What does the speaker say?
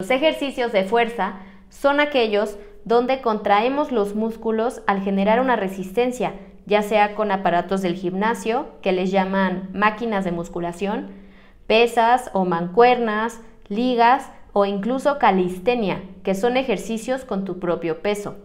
Los ejercicios de fuerza son aquellos donde contraemos los músculos al generar una resistencia, ya sea con aparatos del gimnasio, que les llaman máquinas de musculación, pesas o mancuernas, ligas o incluso calistenia, que son ejercicios con tu propio peso.